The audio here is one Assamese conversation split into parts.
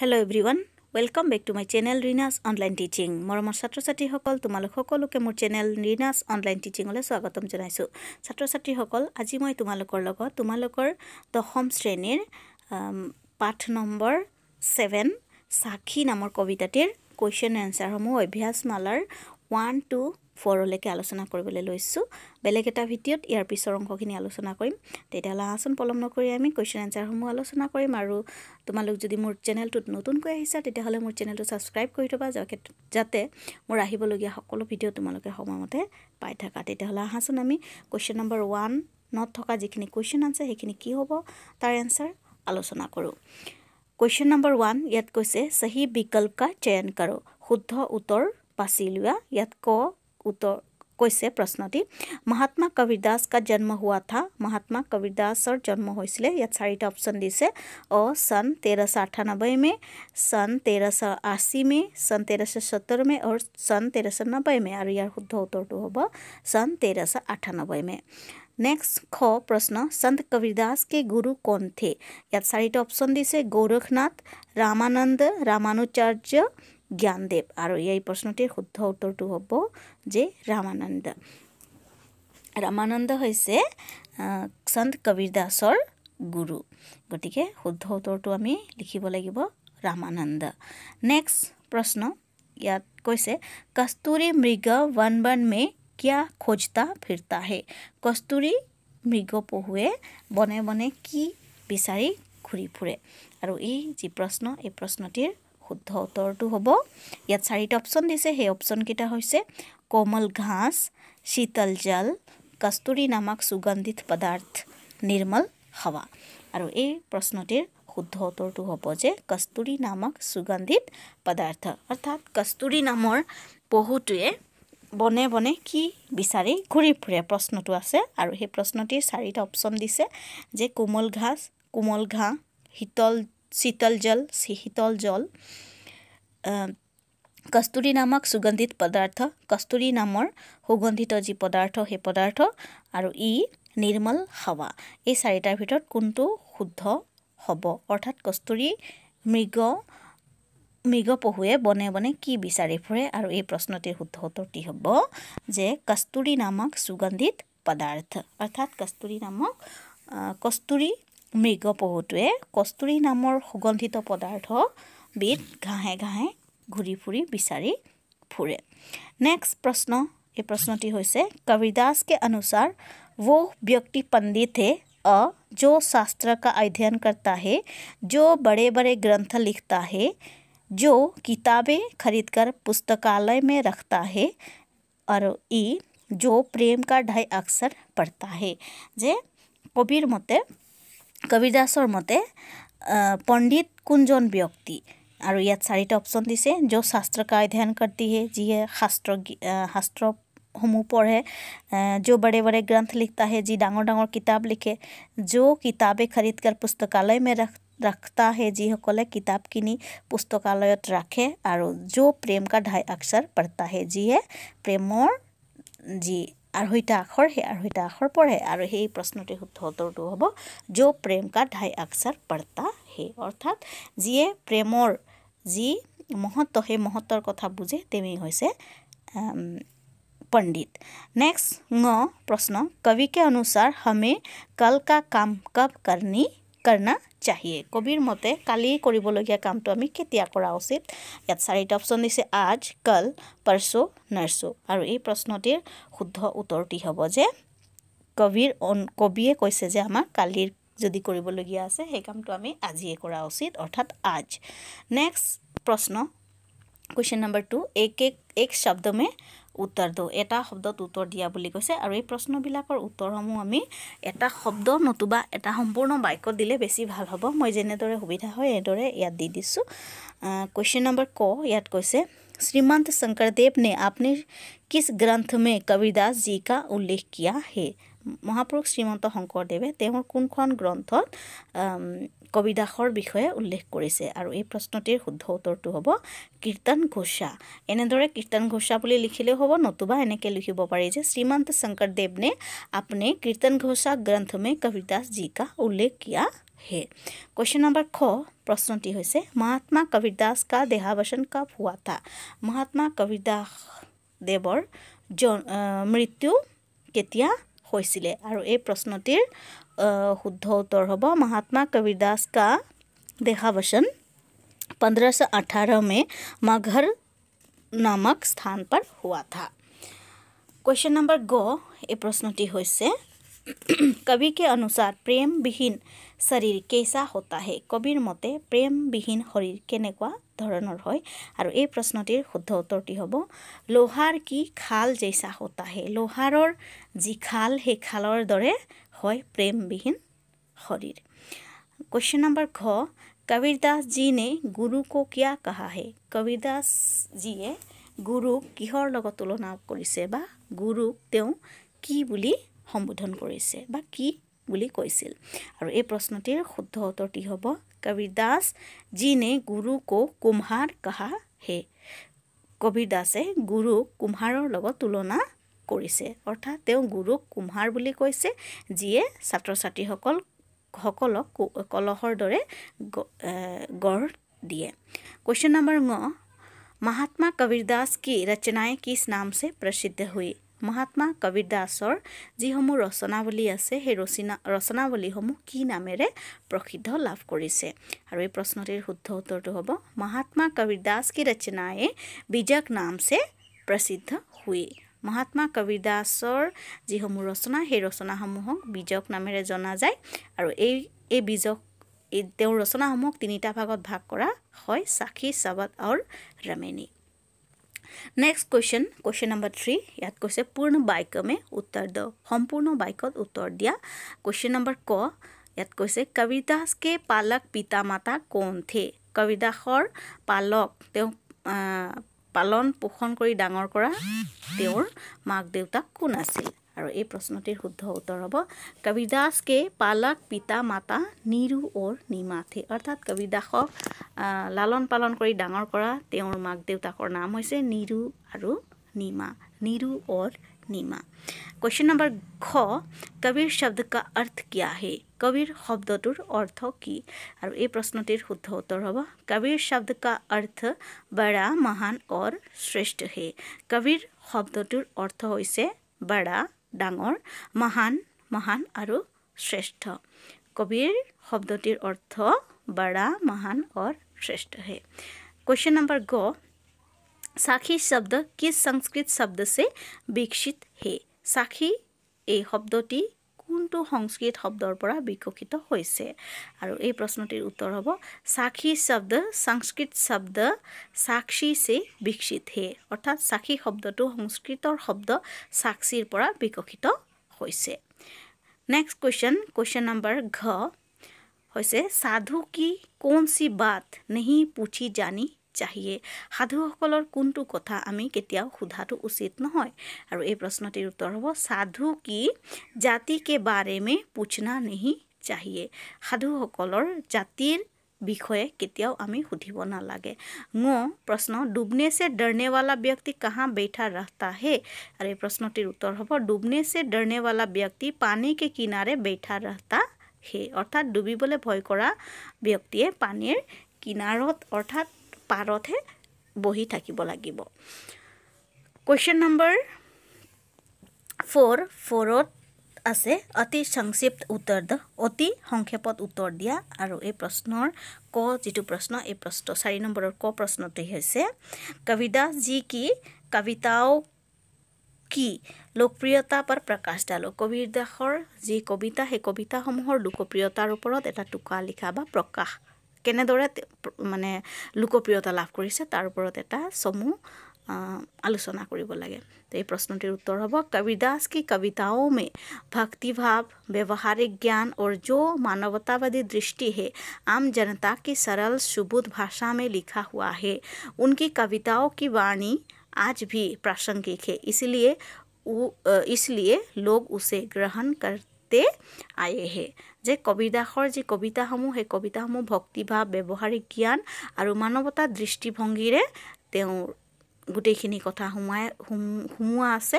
hello' everyone welcome back to my channel Reena's online teaching মৰমৰ ছাত্ৰ ছাত্ৰীসকল তোমালোক সকলোকে মোৰ চেনেল ৰীনাছ অনলাইন টিচিঙলৈ স্বাগতম জনাইছোঁ ছাত্ৰ ছাত্ৰীসকল আজি মই তোমালোকৰ লগত তোমালোকৰ দশম শ্ৰেণীৰ পাঠ নম্বৰ ছেভেন চাক্ষী নামৰ কবিতাটিৰ কুৱেশ্যন এনচাৰসমূহ অভ্যাসমালাৰ ওৱান টু ফৰলৈকে আলোচনা কৰিবলৈ লৈছোঁ বেলেগ এটা ভিডিঅ'ত ইয়াৰ পিছৰ অংশখিনি আলোচনা কৰিম তেতিয়াহ'লে আহাচোন পলম নকৰি আমি কুৱেশ্যন এনচাৰসমূহ আলোচনা কৰিম আৰু তোমালোক যদি মোৰ চেনেলটোত নতুনকৈ আহিছা তেতিয়াহ'লে মোৰ চেনেলটো ছাবস্ক্ৰাইব কৰি থ'বা যাতে যাতে মোৰ আহিবলগীয়া সকলো ভিডিঅ' তোমালোকে সময়মতে পাই থাকা তেতিয়াহ'লে আহাচোন আমি কুৱেশ্যন নম্বৰ ওৱানত থকা যিখিনি কুৱেশ্যন আছে সেইখিনি কি হ'ব তাৰ এনচাৰ আলোচনা কৰোঁ কুৱেশ্যন নম্বৰ ওৱান ইয়াত কৈছে চহী বিকল্প কা চয়ন কৰো শুদ্ধ উত্তৰ বাছি লোৱা ইয়াত ক উত্তৰ কৈছে প্ৰশ্নটি মহাত্মা কবীৰদাসৰ জন্ম হ'য়া আছিল মহাত্মা কবীৰদাসৰ জন্ম হৈছিলে ইয়া চাৰিটা অপচন দিছে অ সন 1398 মই সন 1380 মই সন 1317 মই আৰু সন 1399 মই আৰু ইয়াৰ শুদ্ধ উত্তৰটো হ'ব সন 1398 মই নেক্সট খ প্ৰশ্ন संत কবীৰদাস কে guru কোন তে ইয়া চাৰিটা অপচন দিছে গৌৰখনাথ ৰামানন্দ ৰামানুচাৰ্য্য জ্ঞানদেৱ আৰু এই প্ৰশ্নটিৰ শুদ্ধ উত্তৰটো হ'ব যে ৰামানন্দ ৰামানন্দ হৈছে সন্ত কবিৰ দাসৰ গুৰু গতিকে শুদ্ধ উত্তৰটো আমি লিখিব লাগিব ৰামানন্দ নেক্সট প্ৰশ্ন ইয়াত কৈছে কস্তুৰী মৃগ ৱান বন মে কিয়া খোজতা ফিৰতা হে কস্তুৰী মৃগ পহুৱে বনে বনে কি বিচাৰি ঘূৰি ফুৰে আৰু এই যি প্ৰশ্ন এই প্ৰশ্নটিৰ শুদ্ধ উত্তৰটো হ'ব ইয়াত চাৰিটা অপশ্যন দিছে সেই অপশ্যনকেইটা হৈছে কোমল ঘাঁহ শীতল জল কস্তুৰী নামক সুগন্ধিত পদাৰ্থ নিৰ্মল হাৱা আৰু এই প্ৰশ্নটিৰ শুদ্ধ উত্তৰটো হ'ব যে কস্তুৰী নামক সুগন্ধিত পদাৰ্থ অৰ্থাৎ কস্তুৰী নামৰ বহুতোৱে বনে বনে কি বিচাৰি ঘূৰি ফুৰে প্ৰশ্নটো আছে আৰু সেই প্ৰশ্নটিৰ চাৰিটা অপশ্যন দিছে যে কোমল ঘাঁহ কোমল ঘাঁহ শীতল शीतल जल शीतल जल कस्तूरी नामक सुगंधित पदार्थ कस्तूरी नाम सुगंधित जी पदार्थ सी पदार्थ और इ निर्मल हवा यह चार भर कुद्ध हम अर्थात कस्तूरी मृग মৃগপহুৱে বনে বনে কি বিচাৰি ফুৰে আৰু এই প্ৰশ্নটিৰ শুদ্ধ উত্তৰটি হ'ব যে কস্তুৰী নামক সুগন্ধিত পদাৰ্থ অৰ্থাৎ কস্তুৰী নামক কস্তুৰী মই গ কবটুয়ে কস্তুরী নামৰ সুগন্ধিত পদার্থ বিট গاہے গاہے ঘुरी푸ৰি বিচাৰি ফুৰে নেক্সট প্ৰশ্ন এ প্ৰশ্নটি হৈছে কবীদাস কে অনুসাৰ ও ব্যক্তি পণ্ডিতে আ যো শাস্ত্ৰ কা অধ্যয়ন কৰতা হে যো বঢ়ে বঢ়ে গ্রন্থ লিখতা হে যো কিটাবে খৰিত কৰ पुस्तकालय মে ৰখতা হে অৰ ই যো প্ৰেম কা ಢাই অক্ষর পঢ়তা হে জে কবিৰ মতে কবিৰদাসৰ মতে পণ্ডিত কোনজন ব্যক্তি আৰু ইয়াত চাৰিটা অপশ্যন দিছে য শাস্ত্ৰকা অধ্যয়ন কৰতিহে যিয়ে শাস্ত্ৰ শাস্ত্ৰসমূহ পঢ়ে য' বড়ে বড়ে গ্ৰন্থ হে যি ডাঙৰ ডাঙৰ কিতাপ লিখে য' কিতাপে খৰিদ কৰ পুস্তকালয় মে ৰখ ৰখতাহে যিসকলে কিতাপ কিনি পুস্তকালয়ত ৰাখে আৰু য' প্ৰেম কা ঢাই আক্ষৰ হে যিয়ে প্ৰেমৰ যি আঢ়ৈটা আখৰ সেই আঢ়ৈটা আখৰ পঢ়ে আৰু সেই প্ৰশ্নটিৰ শুদ্ধ উত্তৰটো হ'ব যো প্ৰেম কা ধাই আকচাৰ পাৰ্তা হে অৰ্থাৎ যিয়ে প্ৰেমৰ যি মহত্ব সেই মহত্বৰ কথা বুজে তেমি হৈছে পণ্ডিত নেক্সট ন প্ৰশ্ন কবিকে অনুসাৰ হমে কল কা কাম কব কৰ্ণি কৰ্ণা চাহিয়ে কবিৰ মতে কালি কৰিবলগীয়া কামটো আমি কেতিয়া কৰা উচিত ইয়াত চাৰিটা অপশ্যন দিছে আজ কল পাৰ্চু নাৰ্চু আৰু এই প্ৰশ্নটিৰ শুদ্ধ উত্তৰটি হ'ব যে কবিৰ অন কবিয়ে কৈছে যে আমাৰ কালিৰ যদি কৰিবলগীয়া আছে সেই কামটো আমি আজিয়ে কৰা উচিত অৰ্থাৎ আজ নেক্সট প্ৰশ্ন কুৱেশ্যন নম্বৰ টু এক এক এক শব্দমে উত্তৰ দিওঁ এটা শব্দত উত্তৰ দিয়া বুলি কৈছে আৰু এই প্ৰশ্নবিলাকৰ উত্তৰসমূহ আমি এটা শব্দ নতুবা এটা সম্পূৰ্ণ বাক্য দিলে বেছি ভাল হ'ব মই যেনেদৰে সুবিধা হয় এইদৰে ইয়াত দি দিছোঁ কুৱেশ্যন নম্বৰ ক ইয়াত কৈছে শ্ৰীমন্ত শংকৰদেৱ নে আপুনি কিছ গ্ৰন্থ মে কবিদাস জি কা উল্লেখ কিয়া হে মহাপুৰুষ শ্ৰীমন্ত শংকৰদেৱে তেওঁৰ কোনখন গ্ৰন্থত কবিদাসৰ বিষয়ে উল্লেখ কৰিছে আৰু এই প্ৰশ্নটিৰ শুদ্ধ উত্তৰটো হ'ব কীৰ্তন ঘোষা এনেদৰে কীৰ্তন ঘোষা বুলি লিখিলেও হ'ব নতুবা এনেকৈ লিখিব পাৰি যে শ্ৰীমন্ত শংকৰদেৱনে আপুনি কীৰ্তন ঘোষা গ্ৰন্থমে মে কবিদাস জিকা উল্লেখ কিয়া হে কুৱেশ্যন নম্বৰ খ প্ৰশ্নটি হৈছে মহাত্মা কবিৰদাস কা দেহাৱসান কব হোৱা থা মহাত্মা কবিদাস দেৱৰ জন মৃত্যু কেতিয়া হৈছিলে আৰু এই প্ৰশ্নটিৰ শুদ্ধ উত্তৰ হ'ব মহাত্মা কবিৰদাস কা দেহাৱচন পোন্ধৰশ আঠাৰ মে মঘৰ নামক স্থান পৰ হোৱা থা কুৱেশ্যন নম্বৰ গ এই প্ৰশ্নটি হৈছে কবিকে অনুসাৰ প্ৰেমবিহীন শৰীৰ কেইচা হতা হে কবিৰ মতে প্ৰেমবিহীন শৰীৰ কেনেকুৱা ধৰণৰ হয় আৰু এই প্ৰশ্নটিৰ শুদ্ধ উত্তৰটি হ'ব লোহাৰ কি খাল যেইচা হতা হে লোহাৰৰ যি খাল সেই খালৰ দৰে হয় প্ৰেমবিহীন শৰীৰ কুৱেশ্যন নম্বৰ ঘ কবিৰ দাস গুৰু গুৰুক কিয়া কাহা হে কবিৰ দাস জীয়ে গুৰুক কিহৰ লগত তুলনা কৰিছে বা গুৰুক তেওঁ কি বুলি সম্বোধন কৰিছে বা কি বুলি কৈছিল আৰু এই প্ৰশ্নটিৰ শুদ্ধ উত্তৰটি হ'ব কবিৰ দাস জীনে গুৰুক কুমাৰ কাহা হে কবিৰ দাসে গুৰুক কুমাৰৰ লগত তুলনা কৰিছে অৰ্থাৎ তেওঁ গুৰুক কুমাৰ বুলি কৈছে যিয়ে ছাত্ৰ ছাত্ৰীসকল সকলক কলহৰ দৰে গঢ় দিয়ে কুৱেশ্যন নম্বৰ ন মহাত্মা কবিৰ দাস কি ৰচনাই কিছ নামছে প্ৰসিদ্ধ হৈ মহাত্মা কবিৰ দাসৰ যিসমূহ ৰচনাৱলী আছে সেই ৰচনা ৰচনাৱলীসমূহ কি নামেৰে প্ৰসিদ্ধ লাভ কৰিছে আৰু এই প্ৰশ্নটিৰ শুদ্ধ উত্তৰটো হ'ব মহাত্মা কবিৰ দাস কি ৰচনাই বীজক নামছে প্ৰসিদ্ধ হুই মহাত্মা কবিদাসৰ যিসমূহ ৰচনা সেই ৰচনাসমূহক বীজক নামেৰে জনা যায় আৰু এই এই বীজক এই তেওঁৰ ৰচনাসমূহক তিনিটা ভাগত ভাগ কৰা হয় চাখী চাবাদ আৰু Ramaini next question question number three ইয়াত কৈছে পূৰ্ণ বাক্যমে উত্তৰ দিয়ক সম্পূৰ্ণ বাক্যত উত্তৰ দিয়া কুৱেশ্যন নম্বৰ ক ইয়াত কৈছে কবিদাস কে পালক পিতা মাতা কোন থে কবিদাসৰ পালক তেওঁ পালন পোষণ কৰি ডাঙৰ কৰা তেওঁৰ মাক দেউতাক কোন আছিল আৰু এই প্ৰশ্নটিৰ শুদ্ধ উত্তৰ হ'ব কবিদাস কে পালক পিতা মাতা নিৰু অৰ নিমাথে অৰ্থাৎ কবিদাসক লালন পালন কৰি ডাঙৰ কৰা তেওঁৰ মাক দেউতাকৰ নাম হৈছে নিৰু আৰু Nima Niru or Nima question number ঘ কবির শব্দ কা অর্থ কিয়া হে কবির শব্দটোর অর্থ কি আর এই প্রশ্নটির শুদ্ধ উত্তর হব কবির শব্দ কা অর্থ বড়া মহান অর শ্রেষ্ঠ হে কবির শব্দটোর অর্থ হৈছে বড়া ডাঙৰ মহান মহান আৰু শ্ৰেষ্ঠ কবিৰ শব্দটিৰ অৰ্থ বড়া মহান অৰ শ্ৰেষ্ঠ হে কুৱেশ্যন নম্বৰ গ साखी শব্দ किस संस्कृत শব্দ से विकसित है साखी এই শব্দটি কোনটো সংস্কৃত শব্দৰ পৰা বিকশিত হৈছে আৰু এই প্ৰশ্নটিৰ উত্তৰ হ'ব সাক্ষী শব্দ সংস্কৃত শব্দ সাক্ষী চে বিকশিত হে অৰ্থাৎ সাক্ষী শব্দটো সংস্কৃতৰ শব্দ সাক্ষীৰ পৰা বিকশিত হৈছে নেক্সট কুৱেশ্যন কুৱেশ্যন নম্বৰ ঘ হৈছে সাধু কি কোন চি বাত নেহি পুঠি জানি চাহিয়ে সাধুসকলৰ কোনটো কথা আমি কেতিয়াও সোধাটো উচিত নহয় আৰু এই প্ৰশ্নটিৰ উত্তৰ হ'ব সাধু কি জাতি কে বাৰে মে পুচনা নেহি চাহিয়ে সাধুসকলৰ জাতিৰ বিষয়ে কেতিয়াও আমি সুধিব নালাগে ম প্ৰশ্ন ডুবনে চে ডৰনেৱালা ব্যক্তি কাহা বেঠা ৰাস্তা হে আৰু এই প্ৰশ্নটিৰ উত্তৰ হ'ব ডুবনে চে ডৰনেৱালা ব্যক্তি পানীকে কিনাৰে বেঠা ৰাস্তা হে অৰ্থাৎ ডুবিবলৈ ভয় কৰা ব্যক্তিয়ে পানীৰ কিনাৰত অৰ্থাৎ পাৰতহে বহি থাকিব লাগিব কুৱেশ্যন নম্বৰ ফ'ৰ ফ'ৰত আছে অতি সংক্ষিপ্ত উত্তৰ দ অতি সংক্ষেপত উত্তৰ দিয়া আৰু এই প্ৰশ্নৰ ক যিটো প্ৰশ্ন এই প্ৰশ্ন চাৰি নম্বৰৰ ক প্ৰশ্নটোৱে হৈছে কবিতা যি কি কবিতাও কি লোকপ্ৰিয়তা পৰ প্ৰকাশ ডাল কবিৰ দাসৰ যি কবিতা সেই কবিতাসমূহৰ লোকপ্ৰিয়তাৰ ওপৰত এটা টোকা লিখা বা প্ৰকাশ কেনেদৰে মানে লোকপ্ৰিয়তা লাভ কৰিছে তাৰ ওপৰত এটা চমু আলোচনা কৰিব লাগে তো এই প্ৰশ্নটিৰ উত্তৰ হ'ব কবিদাস কি কবিতাও মে ভক্তিভাৱ ব্যৱহাৰিক জ্ঞান और जो मानवतावादी दृष्टि है आम जनता की सरल सुबुद भाषा में लिखा हुआ है उनकी कविताओं की वाणी आज भी प्रासंगिक है इसलिए इसलिए लोग उसे ग्रहण करते आए हैं যে কবিদাসৰ যি কবিতাসমূহ সেই কবিতাসমূহ ভক্তিভাৱ ব্যৱহাৰিক জ্ঞান আৰু মানৱতা দৃষ্টিভংগীৰে তেওঁৰ গোটেইখিনি কথা সোমাই সোমোৱা আছে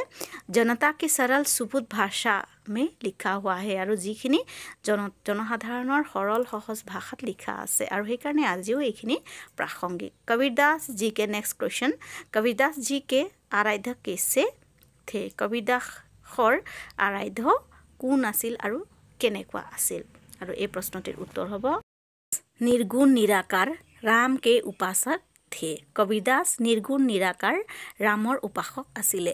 জনতা কি চৰল চুভুত ভাষা মে লিখা হোৱা আহে আৰু যিখিনি জন জনসাধাৰণৰ সৰল সহজ ভাষাত লিখা আছে আৰু সেইকাৰণে আজিও এইখিনি প্ৰাসংগিক কবিৰ দাস জি কে নেক্সট কুৱেশ্যন কবিৰ দাস জি কে আৰাধ্য কেছে থে কবিৰ দাসৰ আৰাধ্য কোন আছিল আৰু কেনেকুৱা আছিল আৰু এই প্ৰশ্নটিৰ উত্তৰ হ'ব নিৰ্গুণ নিৰাকাৰ ৰাম কে উপাসক থে কবিদাস নিৰ্গুণ নিৰাকাৰ ৰামৰ উপাসক আছিলে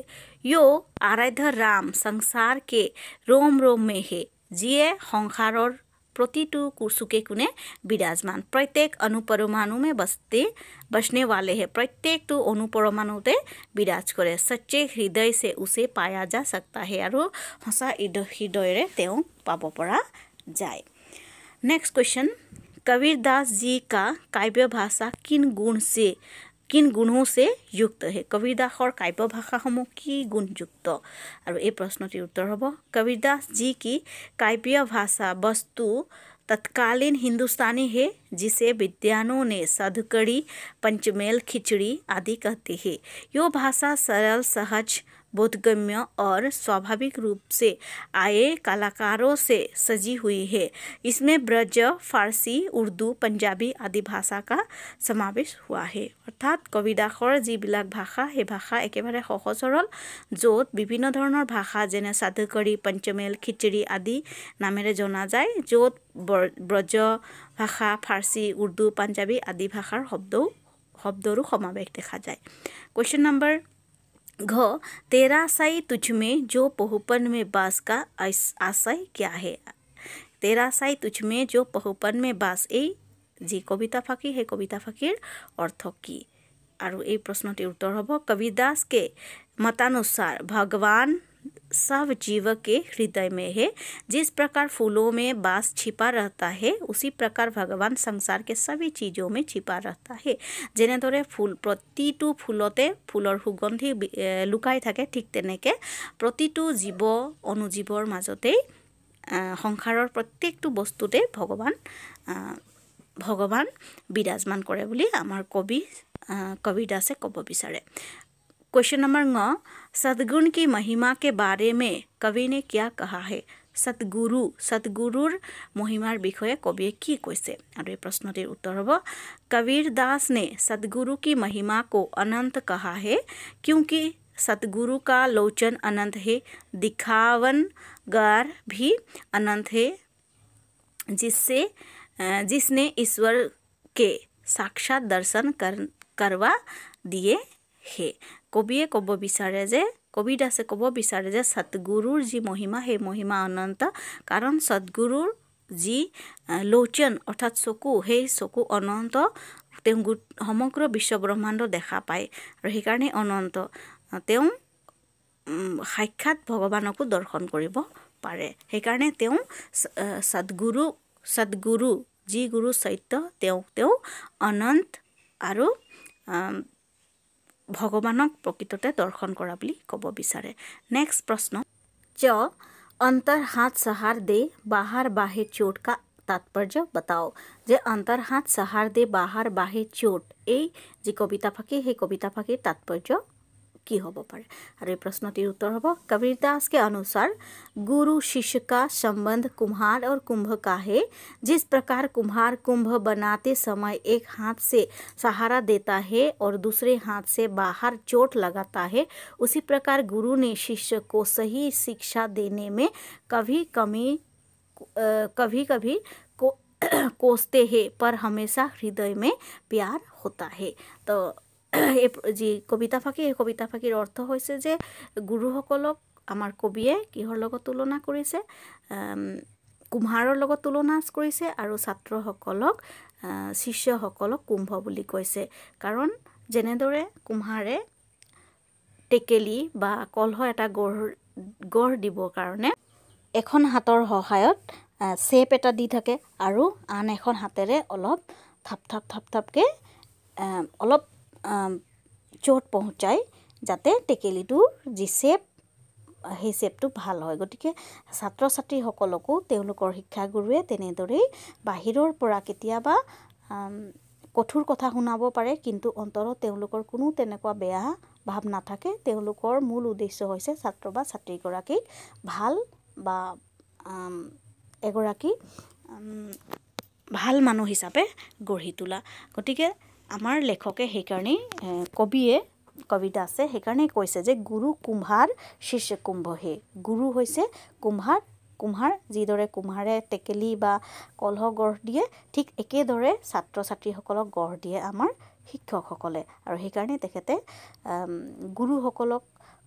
য়ো আৰাধ্য ৰাম সংসাৰ কে ৰোম ৰোমে হে যিয়ে সংসাৰৰ प्रतिटु कुसुके कुने विराजमान प्रत्येक अनुपरमाणु में बसते बसने वाले है प्रत्येक तो अणुपरमाणुते विराज करे सच्चे हृदय से उसे पाया जा सकता है और हसा हृदय पापरा जाए नेक्स्ट क्वेश्चन कबीरदास जी का काव्य भाषा किन गुण से किन गुणों से युक्त है और कब्य भाषा समूह कि युक्त और यह प्रश्नटी उत्तर हम कबीरदास जी की कब्य भाषा वस्तु तत्कालीन हिंदुस्तानी है जिसे विद्वानों ने सधकड़ी पंचमेल खिचड़ी आदि कहते हैं यो भाषा सरल सहज बोधगम्य और स्वाभाविक रूप से आए कलाकारों से सजी हुई है इसमें ब्रज फारसी उर्दू पंजाबी आदि भाषा का समावेश हुआ है अर्थात कविदासर जीवन भाषा सी भाषा एक बारे सहज सरल जो विभिन्न धरण भाषा जने साधुकड़ी पंचमेल खिचड़ी आदि नामेरे जना जाए जो ब्रज ভাষা ফাৰ্চী উৰ্দু পাঞ্জাৱী আদি ভাষাৰ শব্দও শব্দৰো সমাৱেশ দেখা যায় কুৱেশ্যন নম্বৰ घ तेरा साई तुझ में जो पहुपन में बास का आशय क्या है तेरा साई तुझ में जो पहुपन में बास ए जी कविता फकीर है कविता फकीर अर्थ की और ये प्रश्नटी उत्तर हम कविदास के मतानुसार भगवान सब जीव के हृदय में है जिस प्रकार फूलों में बास छिपा रहता है उसी प्रकार भगवान संसार के सभी चीजों में छिपा रहता है जेने दौरे फूल प्रति फूलते फूलर सुगंधि लुकाय थके ठीक तैने के प्रति जीव अनुजीवर मजते संसार प्रत्येक बस्तुते भगवान भगवान विराजमान करे आमार कवि कबिदासे कब विचारे क्वेश्चन नंबर नौ सदगुण की महिमा के बारे में कवि ने क्या कहा है सदगुरु सदगुरुर महिमार विषय कविये कि कैसे और এই प्रश्न उत्तर हम कबीर दास ने सदगुरु की महिमा को अनंत कहा है क्योंकि सतगुरु का लोचन अनंत है दिखावन गार भी अनंत है जिससे जिसने ईश्वर के साक्षात दर्शन कर करवा दिए হে কবিয়ে ক'ব বিচাৰে যে কবিদাসে ক'ব বিচাৰে যে সদগুৰুৰ যি মহিমা সেই মহিমা অনন্ত কাৰণ সদগুৰুৰ যি লৌচন অৰ্থাৎ চকু সেই চকু অনন্ত তেওঁ গো সমগ্ৰ বিশ্ব ব্ৰহ্মাণ্ড দেখা পায় আৰু সেইকাৰণে অনন্ত তেওঁ সাক্ষাৎ ভগৱানকো দৰ্শন কৰিব পাৰে সেইকাৰণে তেওঁ সদগুৰু সদগুৰু যি গুৰু চৈত্য তেওঁক তেওঁ অনন্ত আৰু ভগৱানক প্ৰকৃততে দৰ্শন কৰা বুলি ক'ব বিচাৰে নেক্সট প্ৰশ্ন চ অন্তৰ হাত চাহাৰ দে বাহাৰ বাহে চোট কা তাৎপৰ্য বতাও যে অন্তৰ হাত চাহাৰ দে বাহাৰ বাহে চোট এই যি কবিতা ফাঁকি সেই কবিতা ফাঁকিৰ তাৎপৰ্য কি হ'ব পাৰে আৰু এই প্ৰশ্নটিৰ উত্তৰ হ'ব কবিৰ के अनुसार गुरु शिष्य का संबंध कुम्हार और कुंभ का है जिस प्रकार कुम्हार कुंभ बनाते समय एक हाथ से सहारा देता है और दूसरे हाथ से बाहर चोट लगाता है उसी प्रकार गुरु ने शिष्य को सही शिक्षा देने में कभी कमी कभी कभी को कोसते हैं पर हमेशा हृदय में प्यार होता है तो এই যি কবিতা ফাঁকি সেই কবিতা ফাঁকিৰ অৰ্থ হৈছে যে গুৰুসকলক আমাৰ কবিয়ে কিহৰ লগত তুলনা কৰিছে কুম্ভাৰৰ লগত তুলনা কৰিছে আৰু ছাত্ৰসকলক শিষ্যসকলক কুম্ভ বুলি কৈছে কাৰণ যেনেদৰে কুম্ভাৰে টেকেলি বা কলহ এটা গঢ় গঢ় দিবৰ কাৰণে এখন হাতৰ সহায়ত চেপ এটা দি থাকে আৰু আন এখন হাতেৰে অলপ থাপ থাপ থাপ থাপকৈ অলপ য'ত পহুচাই যাতে টেকেলিটোৰ যি চেপ সেই চেপটো ভাল হয় গতিকে ছাত্ৰ ছাত্ৰীসকলকো তেওঁলোকৰ শিক্ষাগুৰুৱে তেনেদৰেই বাহিৰৰ পৰা কেতিয়াবা কঠোৰ কথা শুনাব পাৰে কিন্তু অন্তৰত তেওঁলোকৰ কোনো তেনেকুৱা বেয়া ভাৱ নাথাকে তেওঁলোকৰ মূল উদ্দেশ্য হৈছে ছাত্ৰ বা ছাত্ৰীগৰাকীক ভাল বা এগৰাকী ভাল মানুহ হিচাপে গঢ়ি তোলা গতিকে আমাৰ লেখকে সেইকাৰণেই কবিয়ে কবিতা আছে সেইকাৰণেই কৈছে যে গুৰু কুম্ভাৰ শিষ্য কুম্ভ হে গুৰু হৈছে কুম্ভাৰ কুম্ভাৰ যিদৰে কুম্ভাৰে টেকেলি বা কলহ গঢ় দিয়ে ঠিক একেদৰে ছাত্ৰ ছাত্ৰীসকলক গঢ় দিয়ে আমাৰ শিক্ষকসকলে আৰু সেইকাৰণে তেখেতে গুৰুসকলক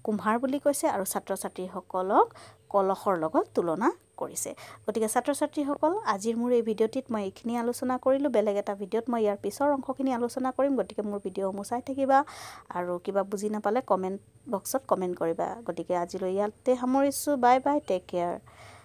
কুম্ভাৰ বুলি কৈছে আৰু ছাত্ৰ ছাত্ৰীসকলক কলহৰ লগত তুলনা কৰিছে গতিকে ছাত্ৰ ছাত্ৰীসকল আজিৰ মোৰ এই ভিডিঅ'টিত মই এইখিনি আলোচনা কৰিলোঁ বেলেগ এটা ভিডিঅ'ত মই ইয়াৰ পিছৰ অংশখিনি আলোচনা কৰিম গতিকে মোৰ ভিডিঅ'সমূহ চাই থাকিবা আৰু কিবা বুজি নাপালে কমেণ্ট বক্সত কমেণ্ট কৰিবা গতিকে আজিলৈ ইয়াতে সামৰিছোঁ বাই বাই টেক কেয়াৰ